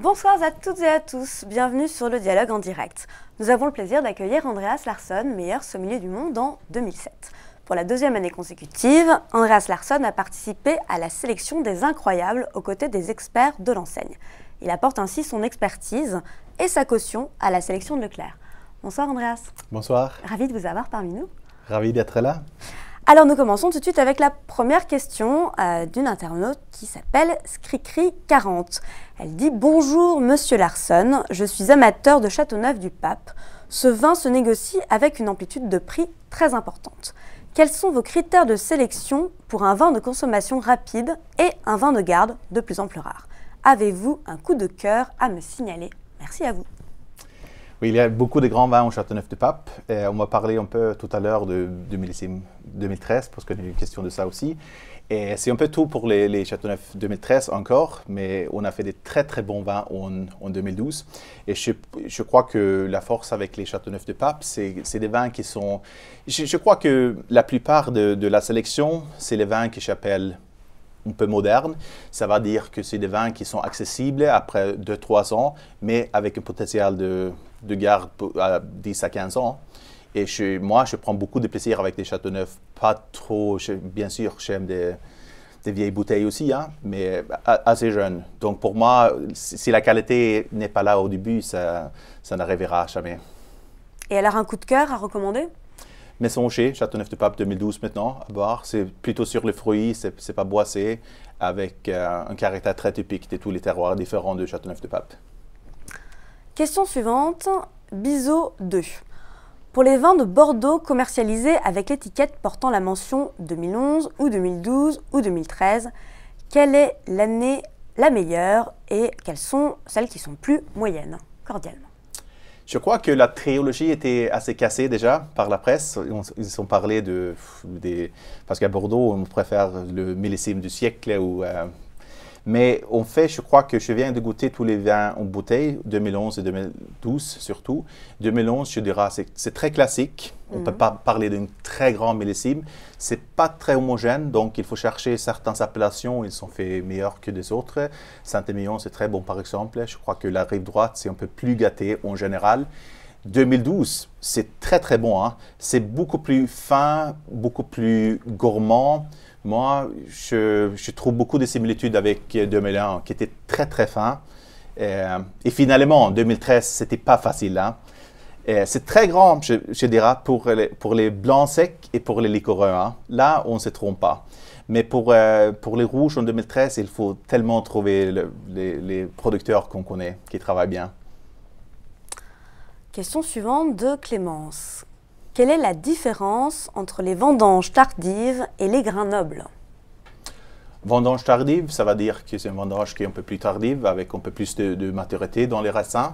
Bonsoir à toutes et à tous, bienvenue sur le dialogue en direct. Nous avons le plaisir d'accueillir Andreas Larsson, meilleur sommelier du monde en 2007. Pour la deuxième année consécutive, Andreas Larsson a participé à la sélection des incroyables aux côtés des experts de l'enseigne. Il apporte ainsi son expertise et sa caution à la sélection de Leclerc. Bonsoir Andreas. Bonsoir. Ravi de vous avoir parmi nous. Ravi d'être là. Alors nous commençons tout de suite avec la première question euh, d'une internaute qui s'appelle Scricri40. Elle dit Bonjour Monsieur Larson, je suis amateur de Châteauneuf du Pape. Ce vin se négocie avec une amplitude de prix très importante. Quels sont vos critères de sélection pour un vin de consommation rapide et un vin de garde de plus en plus rare Avez-vous un coup de cœur à me signaler Merci à vous. Oui, il y a beaucoup de grands vins au Châteauneuf-du-Pape. on m'a parlé un peu tout à l'heure de, 2013, parce qu'il y a une question de ça aussi. Et c'est un peu tout pour les, les Châteauneuf 2013 encore, mais on a fait des très très bons vins en, 2012. Et je, crois que la force avec les Châteauneuf de Pape, c'est des vins qui sont... Je, crois que la plupart de, la sélection, c'est les vins que j'appelle un peu modernes. Ça va dire que c'est des vins qui sont accessibles après 2-3 ans, mais avec un potentiel de de garde à 10 à 15 ans. Et moi, je prends beaucoup de plaisir avec des châteaux Pas trop, je, bien sûr, j'aime des, vieilles bouteilles aussi, hein, mais euh, assez jeunes. Donc pour moi, si la qualité n'est pas là au début, ça, ça n'arrivera jamais. Et alors, un coup de cœur à recommander Maison Château Châteauneuf de Pape 2012 maintenant, à boire. C'est plutôt sur les fruits, c'est pas boissé, avec euh, un caractère très typique de tous les terroirs différents de Châteauneuf de Pape. Question suivante, Biseau 2. Pour les vins de Bordeaux commercialisés avec l'étiquette portant la mention 2011 ou 2012 ou 2013, quelle est l'année la meilleure et quelles sont celles qui sont plus moyennes Cordialement. Je crois que la trilogie était assez cassée déjà par la presse. Ils ont parlé de. Des, parce qu'à Bordeaux, on préfère le millésime du siècle ou euh, mais en fait, je crois que je viens de goûter tous les vins en bouteille, 2011 et 2012 surtout. 2011, je dirais, c'est très classique. On ne peut mhm. pas parler d'une très grande millésime. n'est pas très homogène, donc il faut chercher certaines appellations. Ils sont faits meilleurs que des autres. saint emilion c'est très bon par exemple. Je crois que la rive droite, c'est un peu plus gâté en général. 2012, c'est très très bon. Hein. C'est beaucoup plus fin, beaucoup plus gourmand. Moi, je, trouve beaucoup de similitudes avec 2001, euh, qui était très, très fin. Euh, et, finalement, en 2013, n'était pas facile. Hein. Euh, c'est très grand, je, dirais, pour les, blancs secs et pour les Hein. Là, on ne se trompe pas. Mais pour, les rouges, en 2013, il faut tellement trouver les, les, producteurs qu'on connaît, qui travaillent bien. Question suivante de Clémence. Quelle est la différence entre les vendanges tardives et les grains nobles Vendanges tardive, ça va dire que c'est une vendange qui est un peu plus tardive, avec un peu plus de, maturité dans les racines.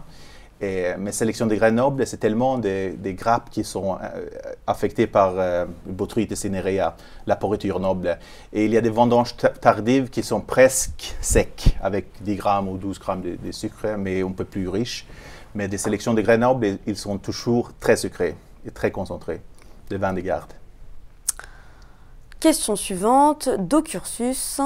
Et sélection sélection de grains nobles, c'est tellement des, grappes qui sont euh, affectées par euh, Botrytis cinerea, la pourriture noble. Et il y a des vendanges tardives qui sont presque secs, avec 10 grammes ou 12 grammes de, de sucre, mais un peu plus riches. Mais des sélections de grains nobles, ils sont toujours très sucrés très concentré, le vin des gardes. Question suivante d'Ocursus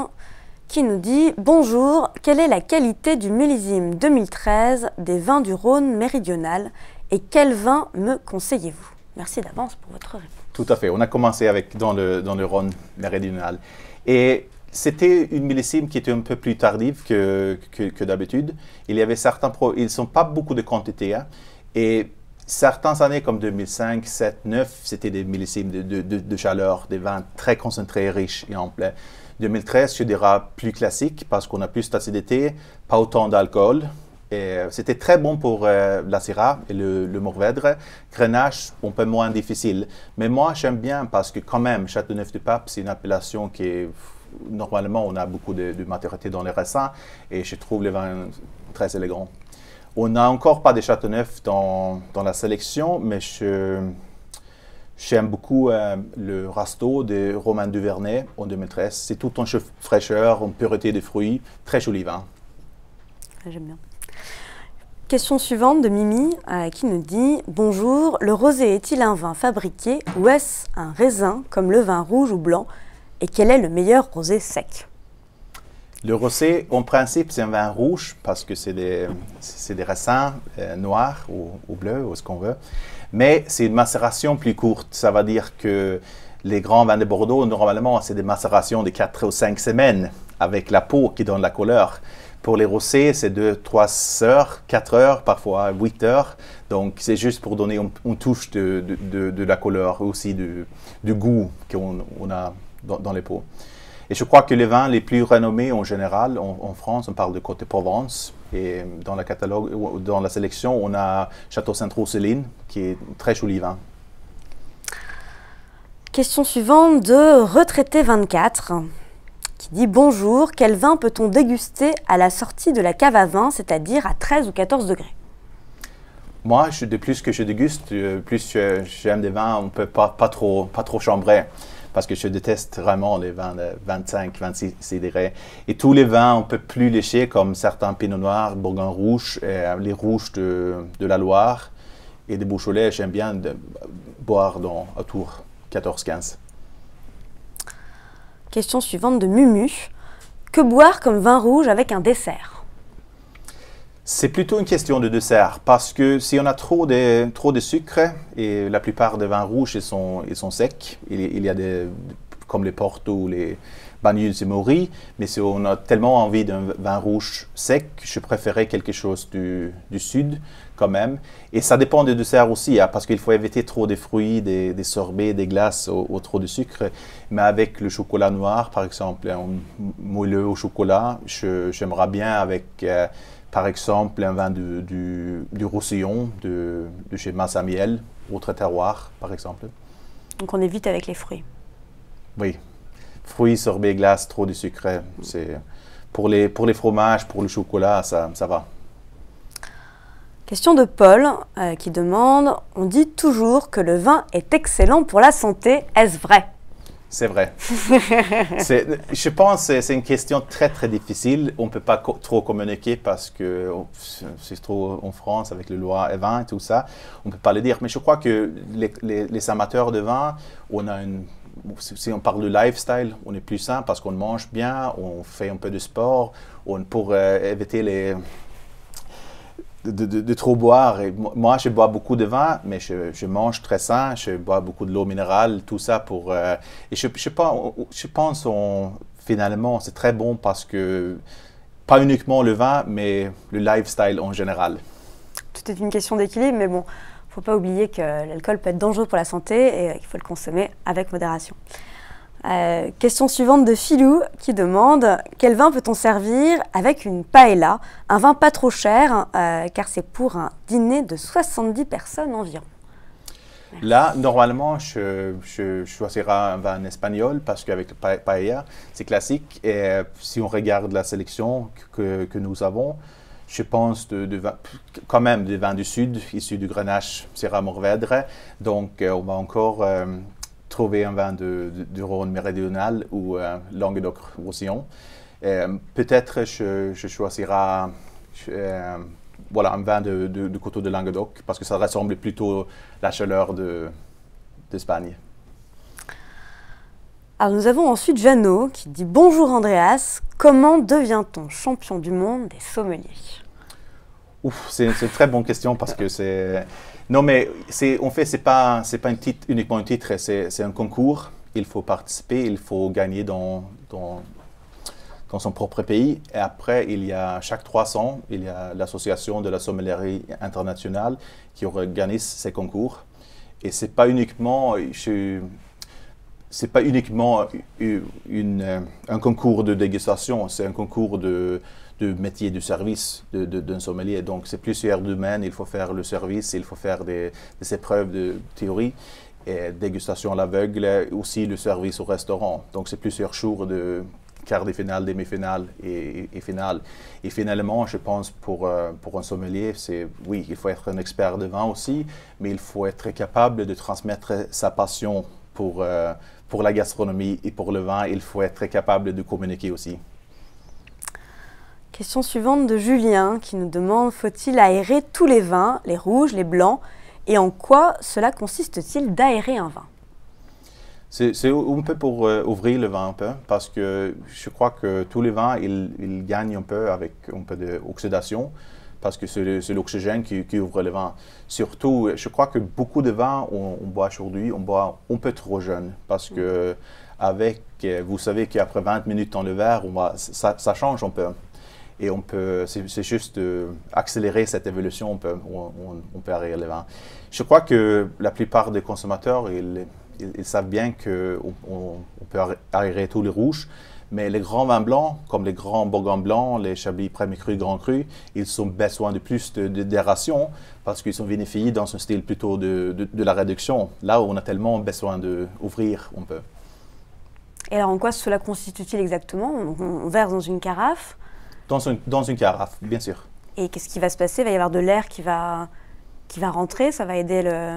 qui nous dit Bonjour, quelle est la qualité du millésime 2013 des vins du Rhône méridional et quel vin me conseillez-vous Merci d'avance pour votre réponse. Tout à fait. On a commencé avec dans le, dans le Rhône méridional. Et c'était une millésime qui était un peu plus tardive que, que, d'habitude. Il y avait certains. ils ne sont pas beaucoup de quantités. Hein. et Certaines années comme 2005, 7, 9, c'était des millésimes de, chaleur, des vins très concentrés, riches et amples. 2013, je dirais plus classique parce qu'on a plus d'acidité, pas autant d'alcool. Euh, c'était très bon pour euh, la Syrah et le, le Grenache, un peu moins difficile. Mais moi, j'aime bien parce que quand même, Châteauneuf-du-Pape, c'est une appellation qui est normalement, on a beaucoup de, de maturité dans les raisins et je trouve les vins très élégants. On n'a encore pas de Châteauneuf dans, dans la sélection, mais J'aime beaucoup euh, le rasto de Romain Duvernay en 2013. C'est tout en fraîcheur, en pureté de fruits. Très joli vin. Ah, j'aime bien. Question suivante de Mimi euh, qui nous dit Bonjour, le rosé est-il un vin fabriqué ou est-ce un raisin comme le vin rouge ou blanc Et quel est le meilleur rosé sec le rosé, en principe, c'est un vin rouge parce que c'est des, des, euh, noirs ou, bleus ou ce qu'on veut. Mais c'est une macération plus courte. Ça veut dire que les grands vins de Bordeaux, normalement, c'est des macérations de 4 ou 5 semaines avec la peau qui donne la couleur. Pour les rosés, c'est 2 3 heures, 4 heures, parfois 8 heures. Donc, c'est juste pour donner une, touche de, la couleur, aussi du, goût qu'on on a dans, dans les peaux. Et je crois que les vins les plus renommés en général, en, France, on parle de côté Provence. Et dans la catalogue, dans la sélection, on a Château saint rousseline qui est un très joli vin. Question suivante de Retraité 24 qui dit Bonjour, quel vin peut-on déguster à la sortie de la cave à vin, c'est-à-dire à 13 ou 14 degrés Moi, je, de plus que je déguste, euh, plus euh, j'aime des vins on ne pas, pas, trop, pas trop chambrés parce que je déteste vraiment les vins de 25, 26 degrés. Et tous les vins on peut plus lécher comme certains Pinot Noir, Bourgogne Rouge, euh, les rouges de, de, la Loire et des Beaujolais, j'aime bien de, boire dans, autour 14-15. Question suivante de Mumu. Que boire comme vin rouge avec un dessert c'est plutôt une question de dessert, parce que si on a trop de, trop de sucre, et la plupart des vins rouges ils sont, ils sont secs, il, y a des, comme les Porto ou les Banyuls et Mori, mais si on a tellement envie d'un vin rouge sec, je préférais quelque chose du, du, sud quand même. Et ça dépend du dessert aussi, hein, parce qu'il faut éviter trop de fruits, des, sorbets, des glaces ou, trop de sucre. Mais avec le chocolat noir, par exemple, un moelleux au chocolat, j'aimerais bien avec... Euh, par exemple, un vin du, du, Roussillon, de, de chez Massamiel, autre terroir, par exemple. Donc on évite avec les fruits. Oui. Fruits, sorbet glace, trop de sucre. Mm. C'est pour les, pour les fromages, pour le chocolat, ça, ça va. Question de Paul euh, qui demande On dit toujours que le vin est excellent pour la santé, est-ce vrai c'est vrai. je pense que c'est une question très, très difficile. On ne peut pas trop communiquer parce que c'est trop en France avec le loi et et tout ça. On ne peut pas le dire. Mais je crois que les, amateurs de vin, on a si on parle de lifestyle, on est plus sain parce qu'on mange bien, on fait un peu de sport, on, pour euh, éviter les, de, trop boire. moi, je bois beaucoup de vin, mais je, mange très sain. Je bois beaucoup de l'eau minérale, tout ça pour. Euh, et je, pense, finalement, c'est très bon parce que pas uniquement le vin, mais le lifestyle en général. Tout est une question d'équilibre, mais bon, faut pas oublier que l'alcool peut être dangereux pour la santé et qu'il euh, faut le consommer avec modération. Euh, question suivante de Philou qui demande quel vin peut-on servir avec une paella Un vin pas trop cher euh, car c'est pour un dîner de 70 personnes environ. Là, normalement, je, je, choisirais un vin espagnol parce qu'avec la paella, c'est classique. Et euh, si on regarde la sélection que, nous avons, je pense, quand même des vins du Sud, issus du Grenache, Sierra Morvedre. Donc, on va encore trouver un vin du, Rhône méridional ou euh, Languedoc-Roussillon. Euh, peut-être je, je choisirai euh, voilà, un vin du de, de, coteau de Languedoc parce que ça ressemble plutôt à la chaleur d'Espagne. Alors nous avons ensuite Jeannot qui dit Bonjour Andreas, comment devient-on champion du monde des sommeliers Ouf, c'est une très bonne question parce que c'est. Non, mais on fait, c'est pas, pas uniquement un titre, c'est un concours. Il faut participer, il faut gagner dans, dans, son propre pays. Et après, il y a chaque 300, il y a l'association de la sommellerie internationale qui organise ces concours. Et c'est pas uniquement, c'est pas uniquement une, un concours de dégustation, c'est un concours de du métier du service d'un sommelier. Donc, c'est plusieurs domaines. Il faut faire le service, il faut faire des, épreuves de théorie, et dégustation à l'aveugle, aussi le service au restaurant. Donc, c'est plusieurs jours de quart de finale, demi-finale et, finale. Et finalement, je pense euh, pour, un sommelier, c'est oui, il faut être un expert de vin aussi, mais il faut être capable de transmettre sa passion pour, euh, pour la gastronomie et pour le vin. Il faut être capable de communiquer aussi. Question suivante de Julien qui nous demande faut-il aérer tous les vins, les rouges, les blancs, et en quoi cela consiste-t-il d'aérer un vin c'est un peu pour euh, ouvrir le vin un peu, parce que je crois que tous les vins, ils, gagnent un peu avec un peu d'oxydation, parce que c'est l'oxygène qui, ouvre le vin. Surtout, je crois que beaucoup de vins on, boit aujourd'hui, on boit un peu trop jeune, parce que mm. avec, euh, vous savez qu'après 20 minutes dans le verre, ça, ça change un peu et on peut, c'est juste euh, accélérer cette évolution, on peut, on, on peut arriver Je crois que la plupart des consommateurs, ils, savent bien qu'on on peut arriver tous les rouges, mais les grands vins blancs, comme les grands Bourgogne blancs, les chablis premier crus, grand cru, ils ont besoin de plus de, parce qu'ils sont vinifiés dans un style plutôt de, de, la réduction, là où on a tellement besoin d'ouvrir on peut. Et alors en quoi cela constitue-t-il exactement on verse dans une carafe dans une, dans une carafe, bien sûr. Et qu'est-ce qui va se passer Il va y avoir de l'air qui va, qui va rentrer, ça va aider le...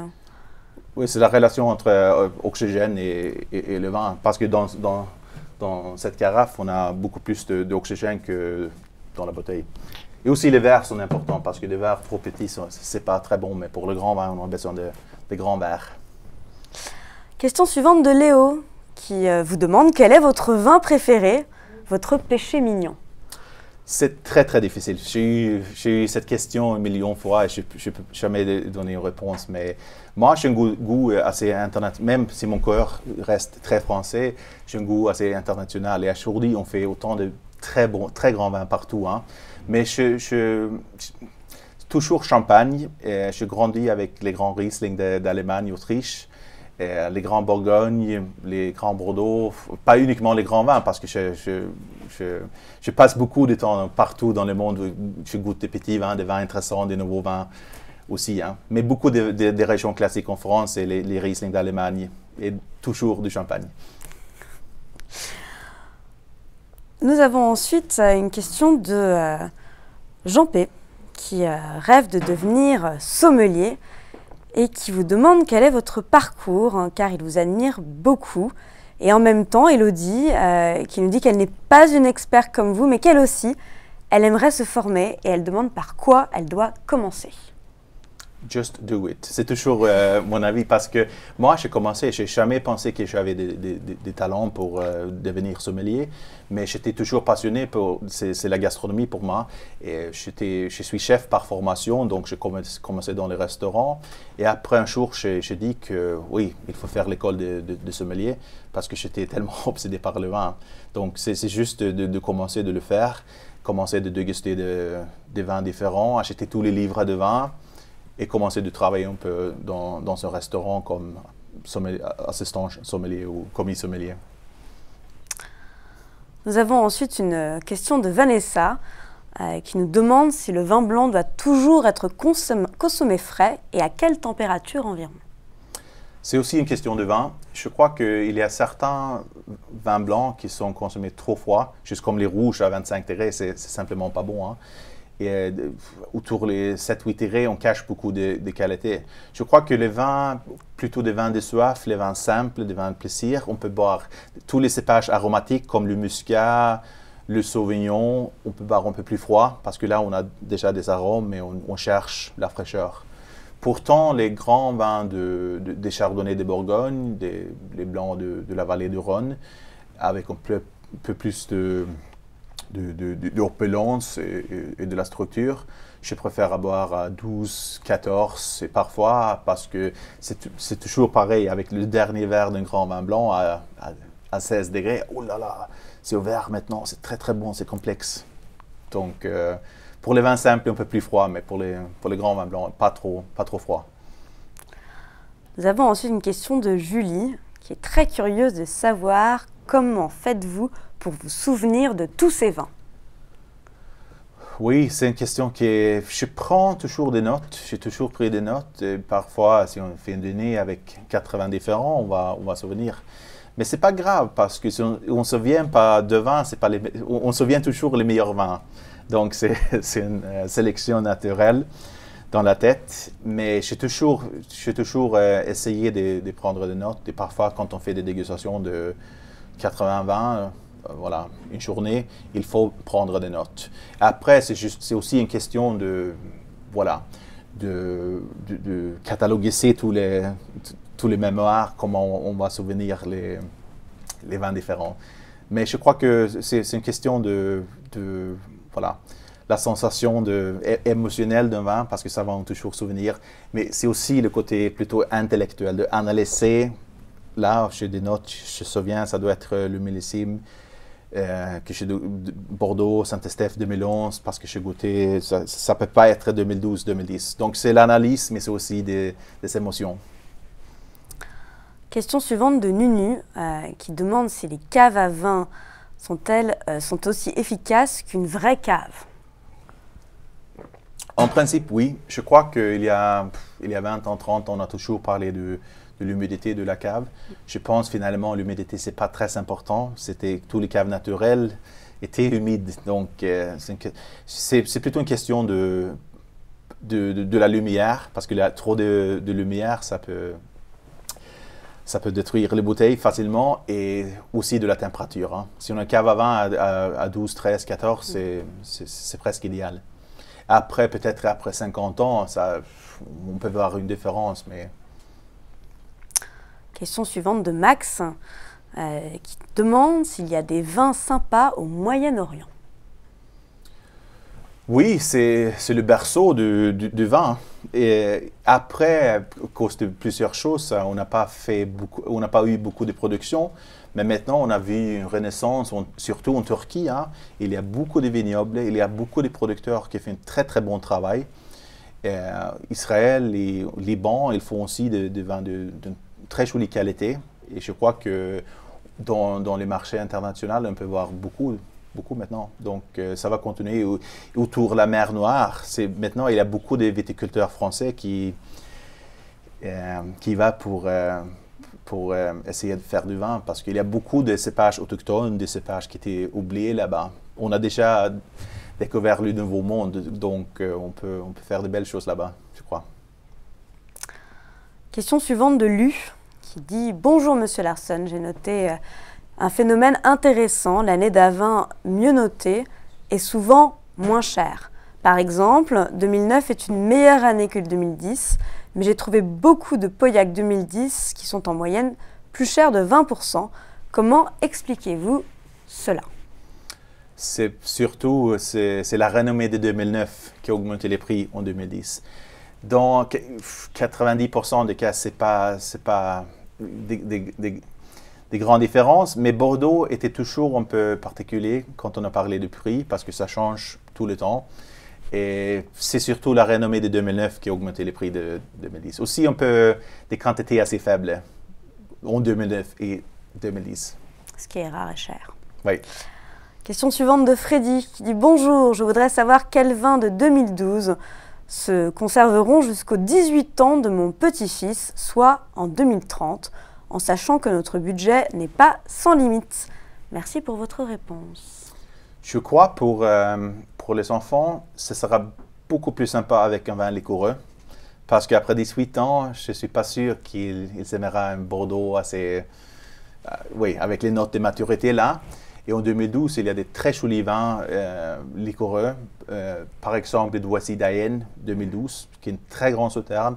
Oui, c'est la relation entre euh, oxygène et, et, le vin. parce que dans, dans, dans, cette carafe, on a beaucoup plus d'oxygène que dans la bouteille. Et aussi les verres sont importants, parce que des verres trop petits, c'est pas très bon, mais pour le grand vin, on a besoin de, grands verres. Question suivante de Léo, qui euh, vous demande quel est votre vin préféré, votre péché mignon c'est très, très difficile. J'ai eu, cette question un million de fois et je ne peux jamais donner une réponse. Mais moi, j'ai un goût, assez international. Même si mon cœur reste très français, j'ai un goût assez international. Et aujourd'hui, on fait autant de très, bons très grands vins partout. Hein. Mais je, je, toujours champagne. Et je grandis avec les grands Riesling d'Allemagne, Autriche. Euh, les grands Bourgognes, les grands Bordeaux, pas uniquement les grands vins, parce que je, passe beaucoup de temps partout dans le monde. Je goûte des petits vins, des vins intéressants, des nouveaux vins aussi. Hein. Mais beaucoup des régions classiques en France, et les, les Riesling d'Allemagne, et toujours du champagne. Nous avons ensuite euh, une question de euh, Jean P, qui rêve de devenir sommelier et qui vous demande quel est votre parcours, hein, car il vous admire beaucoup. Et en même temps, Elodie, euh, qui nous dit qu'elle n'est pas une experte comme vous, mais qu'elle aussi, elle aimerait se former et elle demande par quoi elle doit commencer. Just do it. C'est toujours euh, mon avis parce que moi, j'ai commencé, n'ai jamais pensé que j'avais des, talents pour euh, devenir sommelier, mais j'étais toujours passionné pour, c'est la gastronomie pour moi. Et je suis chef par formation, donc j'ai commencé dans les restaurants. Et après un jour, j'ai dit que oui, il faut faire l'école de, sommelier parce que j'étais tellement obsédé par le vin. Donc c'est juste de, commencer de le faire, commencer de déguster des vins différents, acheter tous les livres de vin et commencer de travailler un peu dans, un restaurant comme sommelier, assistant sommelier ou commis sommelier. Nous avons ensuite une question de Vanessa euh, qui nous demande si le vin blanc doit toujours être consommé, frais et à quelle température environ. C'est aussi une question de vin. Je crois qu'il y a certains vins blancs qui sont consommés trop froids, juste comme les rouges à 25 degrés, c'est simplement pas bon. Hein et euh, autour les 7-8 tirés, on cache beaucoup de, qualités. Je crois que les vins, plutôt des vins de soif, les vins simples, des vins de plaisir, on peut boire tous les cépages aromatiques comme le muscat, le sauvignon, on peut boire un peu plus froid parce que là on a déjà des arômes mais on, cherche la fraîcheur. Pourtant, les grands vins de, des chardonnays de Bourgogne, des, les blancs de, la vallée du Rhône, avec un peu plus de, de, de, de et, et, de la structure. Je préfère avoir à 12, 14 et parfois parce que c'est toujours pareil avec le dernier verre d'un grand vin blanc à, à, 16 degrés. Oh là là, c'est au verre maintenant, c'est très très bon, c'est complexe. Donc euh, pour les vins simples, un peu plus froid, mais pour les, pour les grands vins blancs, pas trop, pas trop froid. Nous avons ensuite une question de Julie qui est très curieuse de savoir comment faites-vous pour vous souvenir de tous ces vins oui, c'est une question que Je prends toujours des notes, j'ai toujours pris des notes. Et parfois, si on fait une dîner avec 80 différents, on va, on va souvenir. Mais ce n'est pas grave parce que on, ne se souvient pas de vins, c'est pas les, on, se souvient toujours les meilleurs vins. Donc c'est, une euh, sélection naturelle dans la tête. Mais j'ai toujours, toujours euh, essayé de, de, prendre des notes. Et parfois, quand on fait des dégustations de 80 vins, euh, voilà, une journée, il faut prendre des notes. Après, c'est juste, c'est aussi une question de, voilà, de, cataloguer tous les, mémoires, comment on, va souvenir les, vins différents. Mais je crois que c'est une question de, voilà, la sensation de, émotionnelle d'un vin, parce que ça va en toujours souvenir. Mais c'est aussi le côté plutôt intellectuel, de analyser. Là, j'ai des notes, je me souviens, ça doit être le millésime, euh, que chez Bordeaux, Saint-Estèphe 2011, parce que chez goûté ça ne peut pas être 2012-2010. Donc c'est l'analyse, mais c'est aussi des, émotions. Question suivante de Nunu, euh, qui demande si les caves à vin sont-elles euh, sont aussi efficaces qu'une vraie cave En principe, oui. Je crois qu'il y, a, il y a 20 ans, 30 on a toujours parlé de l'humidité de la cave. Je pense finalement l'humidité c'est pas très important. C'était tous les caves naturelles étaient humides, donc euh, c'est plutôt une question de de, de la lumière parce y a trop de, lumière ça peut ça peut détruire les bouteilles facilement et aussi de la température. Hein. Si on a une cave à à, 12, 13, 14, c'est presque idéal. Après, peut-être après 50 ans, ça, on peut voir une différence, mais son suivante de Max, euh, qui demande s'il y a des vins sympas au Moyen-Orient. Oui, c'est le berceau du, vin. Et après, à cause de plusieurs choses, on n'a pas, fait beaucoup, on pas eu beaucoup de production. Mais maintenant, on a vu une renaissance, surtout en Turquie. Hein. Il y a beaucoup de vignobles, il y a beaucoup de producteurs qui font un très très bon travail. Euh, Israël et Liban, ils font aussi des de vins de, de, très jolie qualité. Et je crois que dans, les marchés internationaux, on peut voir beaucoup, beaucoup maintenant. Donc, euh, ça va continuer. autour de la mer Noire, c'est maintenant, il y a beaucoup de viticulteurs français qui, euh, qui va pour, euh, pour essayer de faire du vin parce qu'il y a beaucoup de cépages autochtones, des cépages qui étaient oubliés là-bas. On a déjà découvert le nouveau monde, donc on, peut, on peut faire de belles choses là-bas, je crois. Question suivante de Luc qui dit Bonjour Monsieur Larson, j'ai noté euh, un phénomène intéressant, l'année d'avant mieux notée est souvent moins chère. Par exemple, 2009 est une meilleure année que le 2010, mais j'ai trouvé beaucoup de Pauillac 2010 qui sont en moyenne plus chers de 20%. Comment expliquez-vous cela C'est surtout c'est la renommée de 2009 qui a augmenté les prix en 2010. Donc, 90% des cas, ce n'est pas des, grandes différences, mais Bordeaux était toujours un peu particulier quand on a parlé de prix, parce que ça change tout le temps. Et c'est surtout la renommée de 2009 qui a augmenté les prix de 2010. Aussi un peu des quantités assez faibles en 2009 et 2010. Ce qui est rare et cher. Oui. Question suivante de Freddy qui dit Bonjour, je voudrais savoir quel vin de 2012 se conserveront jusqu'aux 18 ans de mon petit-fils, soit en 2030, en sachant que notre budget n'est pas sans limite. Merci pour votre réponse. Je crois pour, euh, pour les enfants, ce sera beaucoup plus sympa avec un vin liquoreux. Parce qu'après 18 ans, je ne suis pas sûr qu'il aimera un Bordeaux assez. Euh, oui, avec les notes de maturité là. Et en 2012, il y a des très jolis vins euh, liquoreux. Euh, par exemple, le Voici d'Ayen 2012, qui est une très grande sauterne,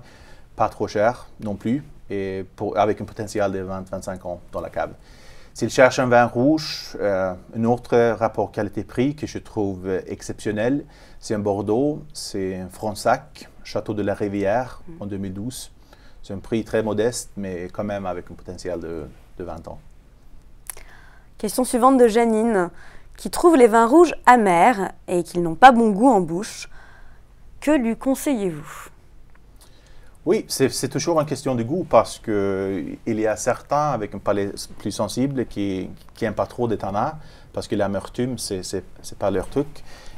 pas trop cher non plus, et pour, avec un potentiel de 20-25 ans dans la cave. S'il cherche un vin rouge, euh, un autre rapport qualité-prix que je trouve exceptionnel, c'est un Bordeaux, c'est un Fronsac, Château de la Rivière mm. en 2012. C'est un prix très modeste, mais quand même avec un potentiel de 20 ans. Question suivante de Janine, qui trouve les vins rouges amers et qu'ils n'ont pas bon goût en bouche. Que lui conseillez-vous oui, c'est toujours une question de goût parce qu'il y a certains avec un palais plus sensible qui n'aiment pas trop des tannins parce que l'amertume, ce n'est pas leur truc.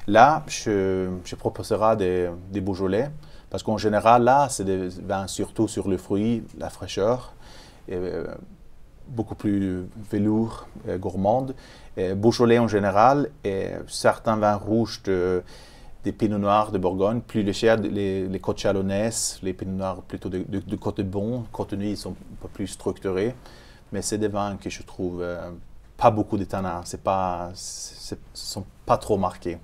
Là, je, je proposerai des, Beaujolais parce qu'en général, là, c'est des vins surtout sur le fruit, la fraîcheur. Euh, beaucoup plus velours, euh, gourmande. Euh, Beaujolais en général, et euh, certains vins rouges de, des pinots noirs de Bourgogne, plus légers, les, côtes chalonnaises, les pinots noirs plutôt de, côté côte Bon, côte Nuit, ils sont un peu plus structurés. Mais c'est des vins que je trouve pas beaucoup de tannins, c'est pas, sont pas trop marqués.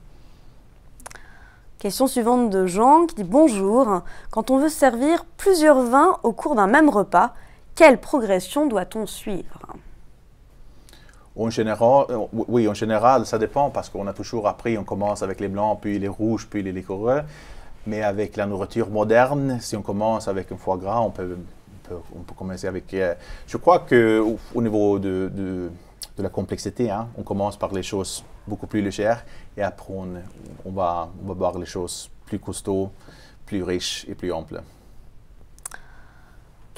Question suivante de Jean qui dit bonjour. Quand on veut servir plusieurs vins au cours d'un même repas, quelle progression doit-on suivre en général, euh, oui, en général, ça dépend parce qu'on a toujours appris, on commence avec les blancs, puis les rouges, puis les liquoreux. Mais avec la nourriture moderne, si on commence avec un foie gras, on peut, commencer avec. Euh, je crois qu'au niveau de, la complexité, hein, on commence par les choses beaucoup plus légères et après on, on va, on voir les choses plus costauds, plus riches et plus amples.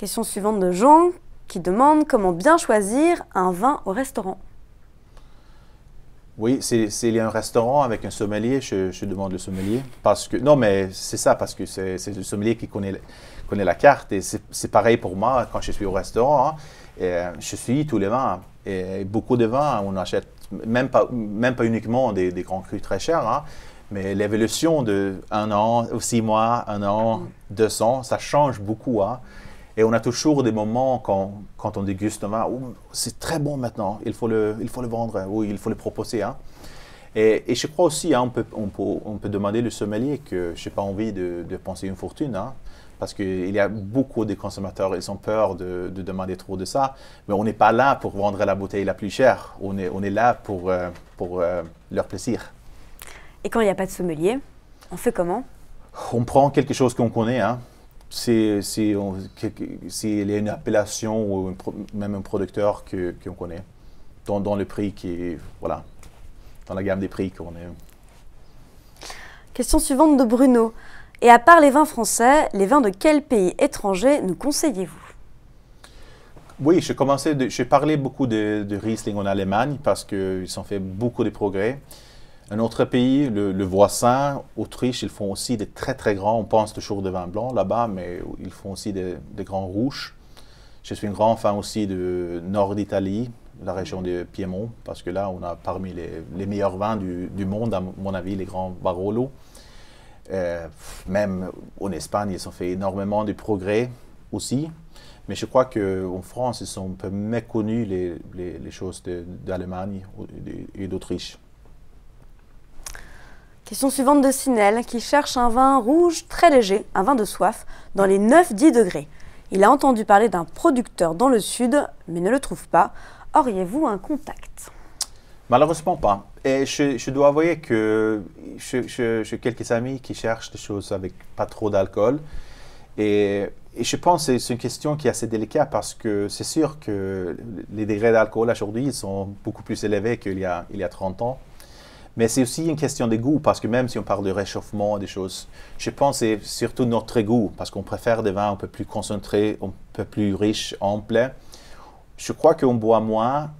Question suivante de Jean qui demande comment bien choisir un vin au restaurant. Oui, s'il y a un restaurant avec un sommelier, je, demande le sommelier. Parce que, non, mais c'est ça, parce que c'est le sommelier qui connaît, connaît la carte. Et c'est pareil pour moi quand je suis au restaurant. Hein. Euh, je suis tous les vins. Et beaucoup de vins, on achète même pas, même pas uniquement des, grands crus très chers. Hein. mais l'évolution de un an, six mois, un an, mm. deux ans, ça change beaucoup. Hein. Et on a toujours des moments quand, quand on déguste c'est très bon maintenant, il faut le, il faut le vendre ou il faut le proposer. Hein. Et, je crois aussi, hein, on, peut, on, peut, on, peut, demander le sommelier que je n'ai pas envie de, de, penser une fortune, hein, parce qu'il y a beaucoup de consommateurs, ils ont peur de, de demander trop de ça, mais on n'est pas là pour vendre la bouteille la plus chère, on est, on est là pour, euh, pour euh, leur plaisir. Et quand il n'y a pas de sommelier, on fait comment On prend quelque chose qu'on connaît, hein, c'est une appellation ou même un producteur qu'on connaît dans, dans, le prix qui voilà, dans la gamme des prix qu'on est. Question suivante de Bruno. Et à part les vins français, les vins de quel pays étranger nous conseillez-vous Oui, j'ai parlé beaucoup de, de, Riesling en Allemagne parce qu'ils ont fait beaucoup de progrès. Un autre pays, le, voisin, Autriche, ils font aussi des très très grands, on pense toujours de vin blanc là-bas, mais ils font aussi des, grands rouges. Je suis un grand fan aussi du nord d'Italie, la région de Piémont, parce que là, on a parmi les, meilleurs vins du, monde, à mon avis, les grands Barolo. Euh, même en Espagne, ils ont fait énormément de progrès aussi. Mais je crois qu'en France, ils sont un peu méconnus les choses d'Allemagne et d'Autriche. Question suivante de Sinel qui cherche un vin rouge très léger, un vin de soif, dans les 9-10 degrés. Il a entendu parler d'un producteur dans le sud, mais ne le trouve pas. Auriez-vous un contact Malheureusement pas. Et je, dois avouer que j'ai quelques amis qui cherchent des choses avec pas trop d'alcool. Et, je pense que c'est une question qui est assez délicate parce que c'est sûr que les degrés d'alcool aujourd'hui sont beaucoup plus élevés qu'il y, il y a 30 ans. Mais c'est aussi une question de goût, parce que même si on parle de réchauffement, des choses, je pense que c'est surtout notre goût, parce qu'on préfère des vins un peu plus concentrés, un peu plus riches, amples. Je crois qu'on boit moins,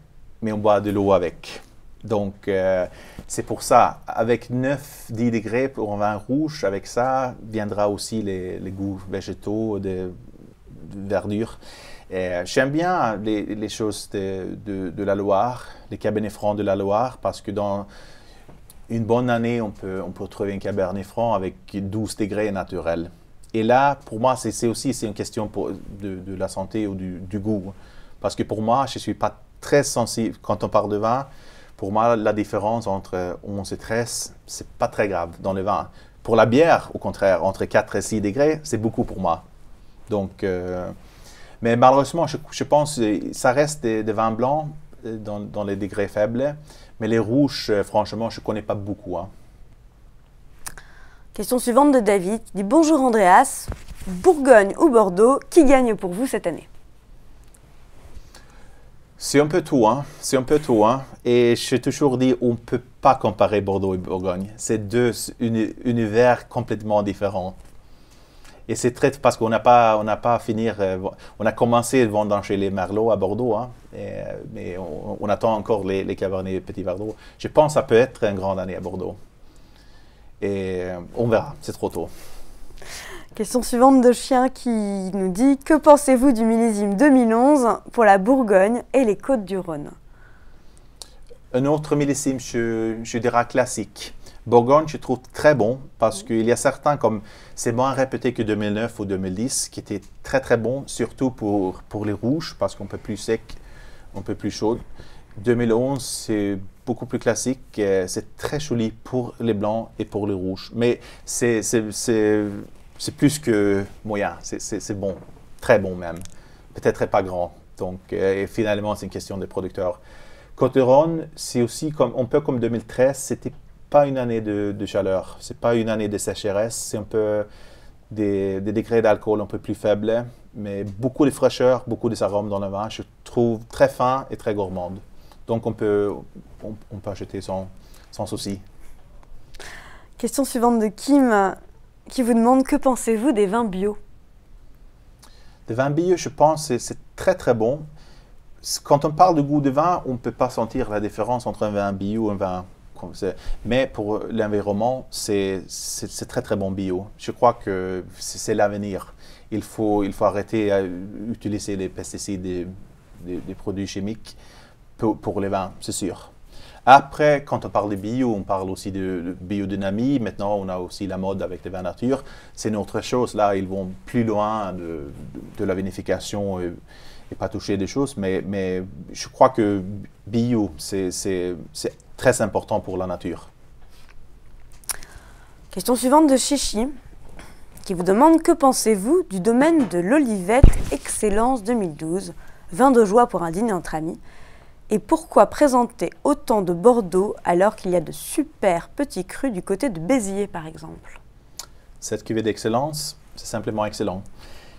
mais on boit de l'eau avec. Donc, euh, c'est pour ça. Avec 9-10 degrés pour un vin rouge, avec ça, viendra aussi les, les goûts végétaux, de, verdure. Euh, j'aime bien les, les choses de, de, de, la Loire, les cabernets francs de la Loire, parce que dans une bonne année, on peut, trouver un Cabernet Franc avec 12 degrés naturels. Et là, pour moi, c'est aussi une question de, la santé ou du, goût. Parce que pour moi, je ne suis pas très sensible. Quand on parle de vin, pour moi, la différence entre 11 et 13, n'est pas très grave dans le vin. Pour la bière, au contraire, entre 4 et 6 degrés, c'est beaucoup pour moi. Donc, euh, mais malheureusement, je, pense que ça reste des, vins blancs euh, dans les degrés faibles. Mais les rouges, euh, franchement, je ne connais pas beaucoup. Hein. Question suivante de David Dis Bonjour Andreas, Bourgogne ou Bordeaux, qui gagne pour vous cette année c'est un peu tout, hein. C'est un peu tout, hein. Et j'ai toujours dit, on ne peut pas comparer Bordeaux et Bourgogne. C'est deux univers complètement différents. Et c'est très parce qu'on n'a pas, on n'a pas fini. Euh, on a commencé vendre chez les Merlot à Bordeaux, hein, mais on, attend encore les, les Cabernet Petit Verdot. Je pense que ça peut être une grande année à Bordeaux. Et euh, on verra, c'est trop tôt. Question suivante de Chien qui nous dit Que pensez-vous du millésime 2011 pour la Bourgogne et les Côtes-du-Rhône Un autre millésime, je, je dirais classique. Bourgogne, je trouve très bon parce qu'il y a certains comme c'est moins répété que 2009 ou 2010 qui étaient très très bons, surtout pour, pour les rouges parce qu'on peut plus sec, on peut plus chaud. 2011, c'est beaucoup plus classique. C'est très joli pour les blancs et pour les rouges. Mais c'est plus que moyen. C'est bon, très bon même. Peut-être pas grand. Donc, euh, finalement, c'est une question des producteurs. côte c'est aussi comme, on peut comme 2013, c'était une année de, chaleur, c'est pas une année de sécheresse, c'est un peu des, des degrés d'alcool un peu plus faibles, mais beaucoup de fraîcheur, beaucoup de arômes dans le vin, je trouve très fin et très gourmande. Donc on peut, on, peut acheter sans, sans souci. Question suivante de Kim, qui vous demande que pensez-vous des vins bio Des vins bio, je pense que c'est très très bon. Quand on parle de goût de vin, on ne peut pas sentir la différence entre un vin bio et un vin mais pour l'environnement, c'est très très bon bio. Je crois que c'est l'avenir. Il faut, il faut arrêter d'utiliser les pesticides des des, produits chimiques pour, les vins, c'est sûr. Après, quand on parle de bio, on parle aussi de, biodynamie. Maintenant, on a aussi la mode avec les vins nature. C'est une autre chose. Là, ils vont plus loin de, de, la vinification et pas toucher des choses, mais, mais je crois que bio, c'est très important pour la nature. Question suivante de Chichi, qui vous demande que pensez-vous du domaine de l'Olivette Excellence 2012, vin de joie pour un dîner entre amis, et pourquoi présenter autant de Bordeaux alors qu'il y a de super petits crus du côté de Béziers, par exemple Cette cuvée d'excellence, c'est simplement excellent.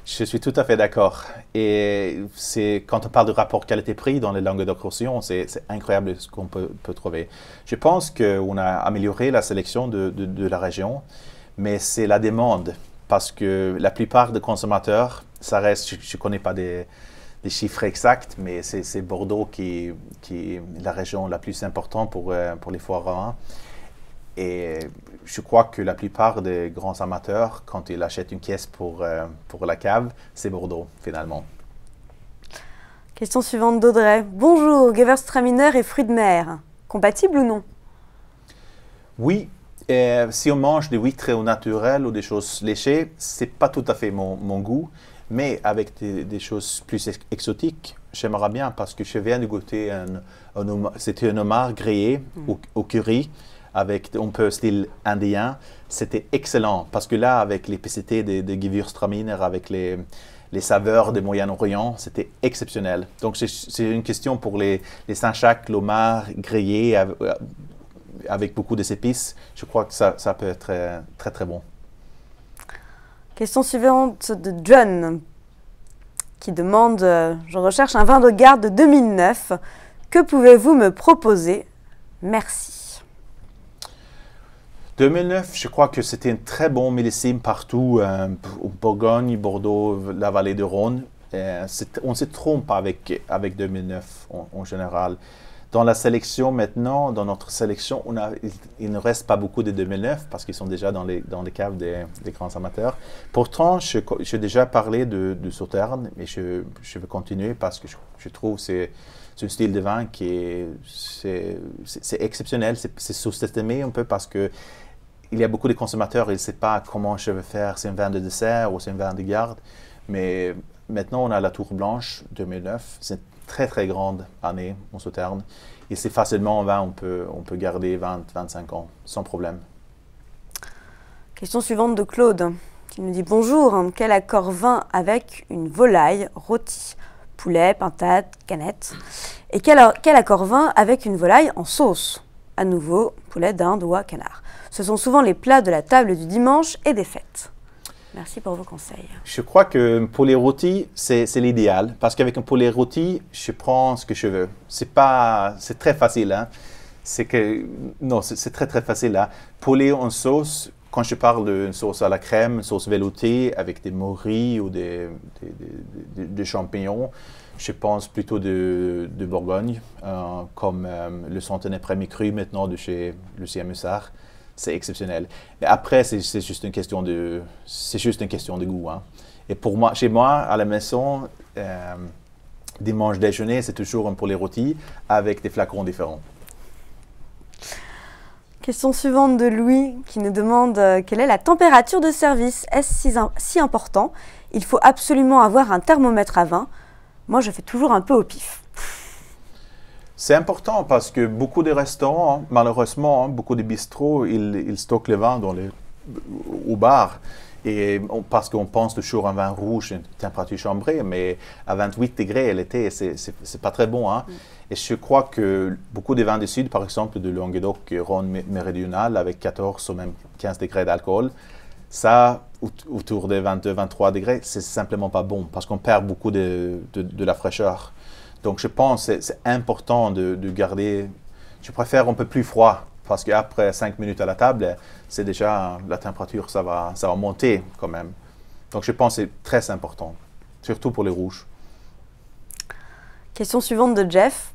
Je suis tout à fait d'accord. Et c'est quand on parle de rapport qualité-prix dans les langues d'occursion, c'est incroyable ce qu'on peut, trouver. Je pense qu'on a amélioré la sélection de, la région, mais c'est la demande parce que la plupart des consommateurs, ça reste, je ne connais pas des, chiffres exacts, mais c'est Bordeaux qui, est la région la plus importante pour, euh, les foires et euh, je crois que la plupart des grands amateurs, quand ils achètent une caisse pour, euh, pour la cave, c'est Bordeaux, finalement. Question suivante d'Audrey. Bonjour, Gewürztraminer et fruits de mer, compatibles ou non Oui, si on mange des huîtres au naturel ou des choses léchées, n'est pas tout à fait mon, goût, mais avec des, choses plus exotiques, j'aimerais bien parce que je viens de goûter un, c'était un homard grillé au mm. curry avec un peu style indien. C'était excellent parce que là, avec l'épicité de, de straminer, avec les, les saveurs du Moyen-Orient, c'était exceptionnel. Donc, c'est une question pour les, les Saint-Jacques, l'Omar, grillé, avec, avec beaucoup d'épices. Je crois que ça, ça peut être très, très, très bon. Question suivante de John qui demande euh, Je recherche un vin de garde de 2009. Que pouvez-vous me proposer Merci. 2009, je crois que c'était un très bon millésime partout, euh, Bourgogne, Bordeaux, la vallée de Rhône. Euh, on se trompe avec, avec 2009 en, général. Dans la sélection maintenant, dans notre sélection, on a, il, ne reste pas beaucoup de 2009 parce qu'ils sont déjà dans les, dans les caves des, grands amateurs. Pourtant, j'ai déjà parlé de, de Sauternes, mais je, je vais continuer parce que je, trouve que c'est c'est un style de vin qui est, c'est, exceptionnel, c'est, sous-estimé un peu parce que il y a beaucoup de consommateurs, ils ne savent pas comment je vais faire, c'est un vin de dessert ou c'est un vin de garde. Mais maintenant, on a la Tour Blanche 2009. C'est une très, très grande année on se terne Et c'est facilement un vin, on peut, on peut garder 20, 25 ans sans problème. Question suivante de Claude qui nous dit Bonjour, quel accord vin avec une volaille rôtie Poulet, pintade, canette. Et quel, accord vin avec une volaille en sauce À nouveau, poulet, dinde ou canard. Ce sont souvent les plats de la table du dimanche et des fêtes. Merci pour vos conseils. Je crois que pour les rôtis, c'est l'idéal. Parce qu'avec un poulet rôti, je prends ce que je veux. C'est très facile. Hein. C'est que, non, c'est très, très facile. Hein. Poulet en sauce, quand je parle d'une sauce à la crème, une sauce veloutée avec des morilles ou des, champignons, je pense plutôt de, Bourgogne, euh, comme euh, le centenaire premier cru maintenant de chez Lucien Mussard c'est exceptionnel. Mais après, c'est juste une question de, c'est juste une question de goût. Hein. Et pour moi, chez moi, à la maison, euh, dimanche déjeuner, c'est toujours un les rôtis, avec des flacons différents. Question suivante de Louis qui nous demande euh, quelle est la température de service. Est-ce si, si important Il faut absolument avoir un thermomètre à vin. Moi, je fais toujours un peu au pif. C'est important parce que beaucoup de restaurants, hein, malheureusement, hein, beaucoup de bistrots, ils, stockent le vin dans les, euh, au bar. Et parce qu'on pense toujours à un vin rouge, une température chambrée, mais à 28 degrés l'été, n'est pas très bon. Hein. Mm. Et je crois que beaucoup des vins du Sud, par exemple de Languedoc, Rhône méridional, avec 14 ou même 15 degrés d'alcool, ça, autour des 22-23 degrés, c'est simplement pas bon parce qu'on perd beaucoup de, de la fraîcheur. Donc je pense que c'est important de, garder, je préfère un peu plus froid, parce qu'après 5 minutes à la table, c'est déjà, la température, ça va, ça va monter quand même. Donc je pense que c'est très important, surtout pour les rouges. Question suivante de Jeff.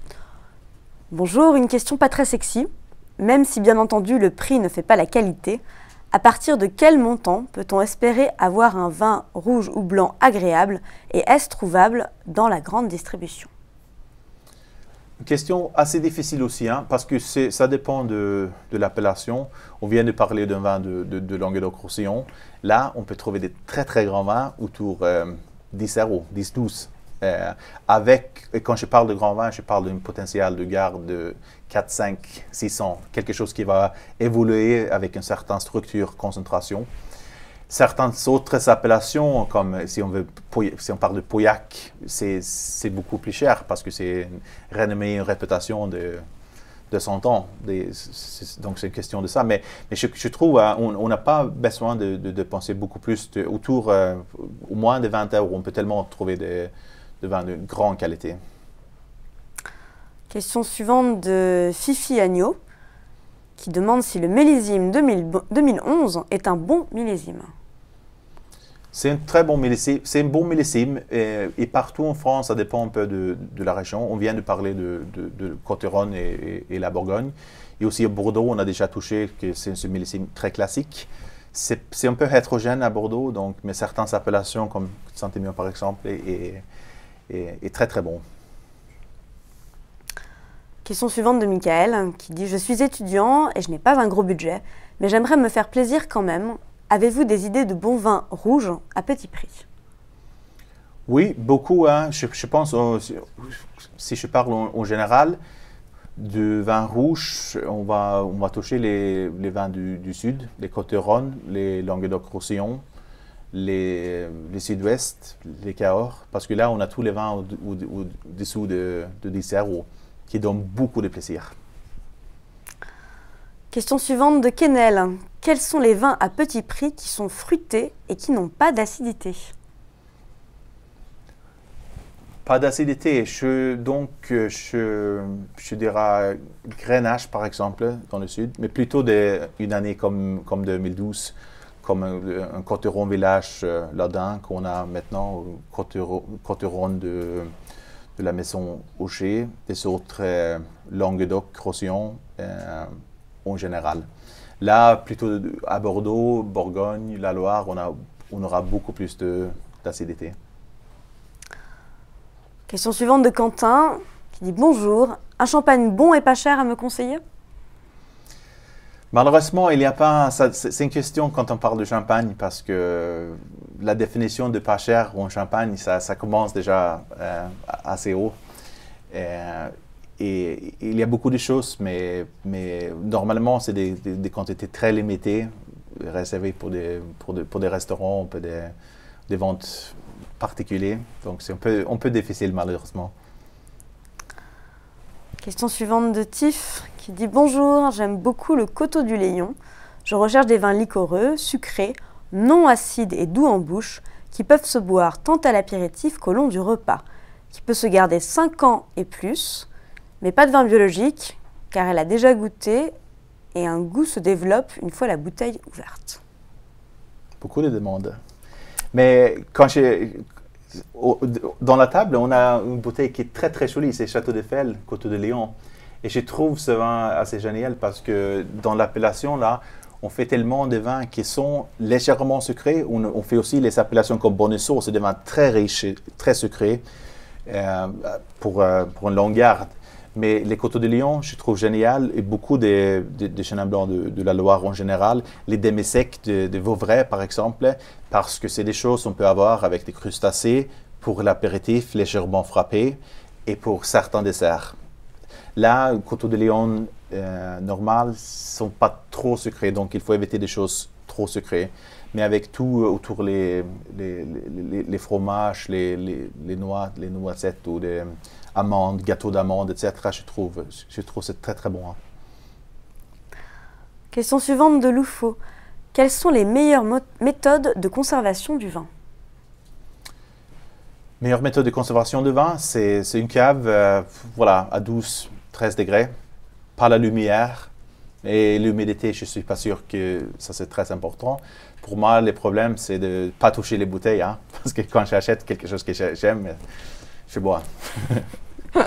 Bonjour, une question pas très sexy. Même si bien entendu le prix ne fait pas la qualité, à partir de quel montant peut-on espérer avoir un vin rouge ou blanc agréable et est-ce trouvable dans la grande distribution Question assez difficile aussi, hein, parce que ça dépend de, l'appellation. On vient de parler d'un vin de, de, Languedoc-Roussillon. Là, on peut trouver des très très grands vins autour de 10 euros, 10, 12. quand je parle de grands vins, je parle d'un potentiel de garde de 4, 5, 600, quelque chose qui va évoluer avec une certaine structure, concentration certaines autres appellations, comme si on, veut, si on parle de Pauillac, c'est beaucoup plus cher parce que c'est renommé, une réputation de, de 100 ans. donc c'est une question de ça. Mais, je, trouve hein, on n'a pas besoin de, penser beaucoup plus autour, euh, au moins de 20 où On peut tellement trouver des de vins de grande qualité. Question suivante de Fifi Agneau qui demande si le millésime 2011 est un bon millésime. C'est un très bon millésime, c'est un bon millésime euh, et, partout en France, ça dépend un peu de, la région. On vient de parler de, de, côte et, la Bourgogne. Et aussi à Bordeaux, on a déjà touché que c'est un millésime très classique. C'est un peu hétérogène à Bordeaux, donc, mais certaines appellations comme Saint-Émilion par exemple est, est très très bon. Question suivante de Michael qui dit Je suis étudiant et je n'ai pas un gros budget, mais j'aimerais me faire plaisir quand même Avez-vous des idées de bons vins rouges à petit prix Oui, beaucoup. Hein. Je, pense, si je parle en, général, de vin rouge on va, toucher les, vins du, sud, les Côtes-Rhône, les Languedoc-Roussillon, les, Sud-Ouest, les Cahors, parce que là, on a tous les vins au-dessous de, de, des qui donnent beaucoup de plaisir. Question suivante de Kenel. Quels sont les vins à petit prix qui sont fruités et qui n'ont pas d'acidité Pas d'acidité. Je, donc, je, je dirais Grenache, par exemple, dans le sud, mais plutôt une année comme, comme 2012, comme un, Coteron Village euh, ladin qu'on a maintenant, Coteron de, de la maison Auger, des autres euh, Languedoc, Crossion. Euh, général. Là, plutôt à Bordeaux, Bourgogne, la Loire, on, a, on aura beaucoup plus d'acidité. Question suivante de Quentin qui dit Bonjour, un champagne bon et pas cher à me conseiller Malheureusement, il n'y a pas. C'est une question quand on parle de champagne parce que la définition de pas cher en champagne, ça, commence déjà euh, assez haut. Et, et il y a beaucoup de choses, mais, normalement, c'est des, des, quantités très limitées, réservées pour des, pour des restaurants, des, ventes particulières. Donc, c'est un peu, difficile, malheureusement. Question suivante de Tiff, qui dit Bonjour, j'aime beaucoup le coteau du Léon. Je recherche des vins liquoreux, sucrés, non acides et doux en bouche, qui peuvent se boire tant à l'apéritif qu'au long du repas, qui peut se garder 5 ans et plus mais pas de vin biologique, car elle a déjà goûté et un goût se développe une fois la bouteille ouverte. Beaucoup de demandes. Mais quand dans la table, on a une bouteille qui est très très jolie, c'est Château de Côte de Lyon. Et je trouve ce vin assez génial parce que dans l'appellation, là, on fait tellement de vins qui sont légèrement sucrés. On, on fait aussi les appellations comme Bonesso, c'est des vins très riches, très sucrés euh, pour, euh, pour une longue garde. Mais les coteaux de Lyon, je trouve génial, et beaucoup des, des, blancs de, la Loire en général, les démessecs de, de Vauvray, par exemple, parce que c'est des choses qu'on peut avoir avec des crustacés pour l'apéritif légèrement frappé et pour certains desserts. Là, coteaux de Lyon normales euh, normal sont pas trop sucrés, donc il faut éviter des choses trop sucrées. Mais avec tout euh, autour les, les, les, les fromages, les, noix, les noisettes ou des amandes, gâteaux d'amandes, etc. Je trouve, je trouve c'est très très bon. Hein. Question suivante de Loufo. Quelles sont les meilleures méthodes de conservation du vin Meilleure méthode de conservation de vin, c'est une cave euh, voilà, à 12, 13 degrés, pas la lumière et l'humidité, je ne suis pas sûr que ça c'est très important. Pour moi, les problèmes, c'est de ne pas toucher les bouteilles, hein, parce que quand j'achète quelque chose que j'aime, je bois.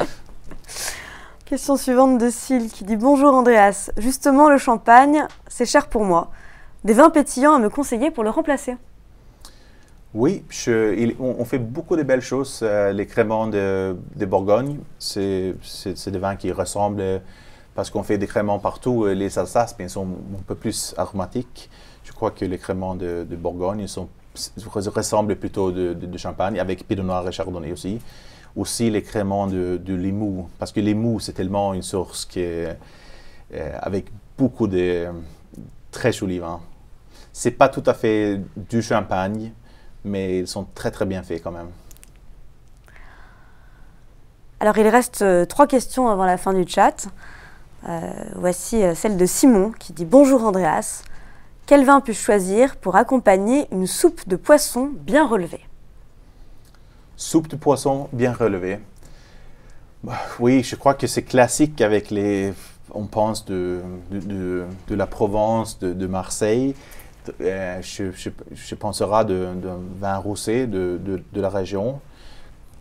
Question suivante de Syl qui dit Bonjour Andreas, justement le champagne, c'est cher pour moi. Des vins pétillants à me conseiller pour le remplacer Oui, on, fait beaucoup de belles choses. Euh, les créments de, Bourgogne, c'est des vins qui ressemblent parce qu'on fait des créments partout. Euh, les Alsaces, bien, sont un peu plus aromatiques. Je crois que les créments de, Bourgogne sont, ressemblent plutôt de, champagne, avec de Noir et Chardonnay aussi aussi l'écrément de, de Limoux parce que l'émou, c'est tellement une source qui est euh, avec beaucoup de très jolis vins. Hein. C'est pas tout à fait du champagne, mais ils sont très très bien faits quand même. Alors il reste euh, trois questions avant la fin du chat. Euh, voici celle de Simon qui dit Bonjour Andreas, quel vin puis-je choisir pour accompagner une soupe de poisson bien relevée Soupe de poisson bien relevée. Bah, oui, je crois que c'est classique avec les. On pense de, la Provence, de, Marseille. Euh, je, je, je, penserai de, vin roussé de, la région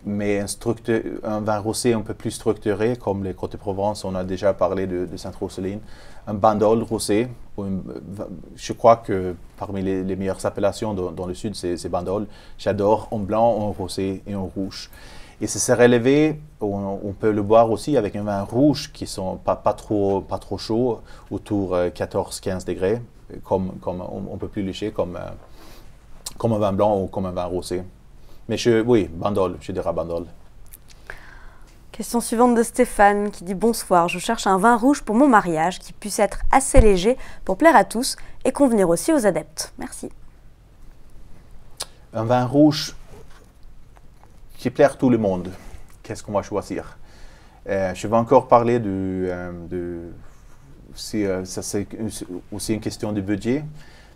mais un, vin rosé un peu plus structuré, comme les Côtes-de-Provence, on a déjà parlé de, Sainte-Roseline, un bandol rosé. je crois que parmi les, meilleures appellations dans, le sud, c'est bandol. J'adore en blanc, en rosé et en rouge. Et c'est se relevé, on, peut le boire aussi avec un vin rouge qui sont pas, trop, pas trop chaud, autour 14-15 euh, degrés, comme, comme on, on, peut plus lécher comme, euh, comme un vin blanc ou comme un vin rosé. Mais oui, bandole, je dirais bandole. Question suivante de Stéphane qui dit Bonsoir, je cherche un vin rouge pour mon mariage qui puisse être assez léger pour plaire à tous et convenir aussi aux adeptes. Merci. Un vin rouge qui plaire à tout le monde. Qu'est-ce qu'on va choisir euh, Je vais encore parler de… Euh, euh, ça, c'est aussi une question de budget.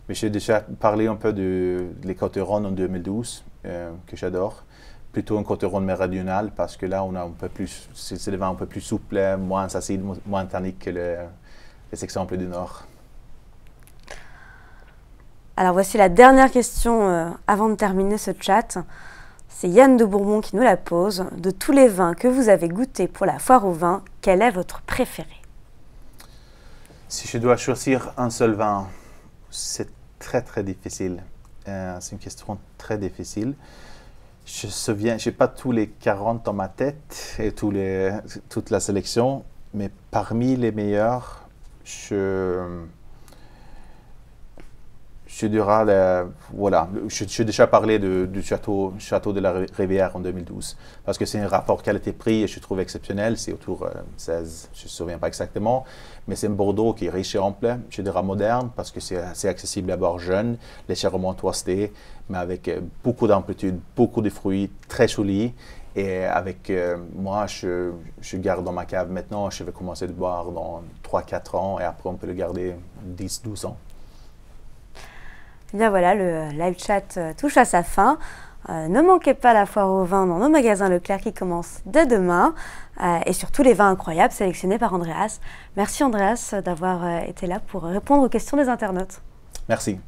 Mais j'ai déjà parlé un peu de, de les en 2012, euh, que j'adore. Plutôt un côte méridional parce que là, on a un peu plus, c'est le vin un peu plus souple, moins acide, moins tannique que le, les exemples du Nord. Alors voici la dernière question euh, avant de terminer ce chat. C'est Yann de Bourbon qui nous la pose. De tous les vins que vous avez goûtés pour la foire au vin, quel est votre préféré Si je dois choisir un seul vin, c'est très très difficile. Euh, c'est une question très difficile. Je ne souviens, j'ai pas tous les 40 dans ma tête et tous les, toute la sélection, mais parmi les meilleurs, je je diras, voilà, j'ai déjà parlé du château, château de la Rivière en 2012, parce que c'est un rapport qualité-prix, et je trouve exceptionnel, c'est autour de euh, 16, je ne me souviens pas exactement, mais c'est un Bordeaux qui est riche et ample, je dirais moderne, parce que c'est assez accessible à bord jeune, légèrement toasté, mais avec euh, beaucoup d'amplitude, beaucoup de fruits, très joli, et avec euh, moi, je, je, garde dans ma cave maintenant, je vais commencer de boire dans 3-4 ans, et après on peut le garder 10-12 ans. Eh bien voilà, le live chat euh, touche à sa fin. Euh, ne manquez pas la foire au vins dans nos magasins Leclerc qui commence dès demain euh, et surtout les vins incroyables sélectionnés par Andreas. Merci Andreas d'avoir été là pour répondre aux questions des internautes. Merci.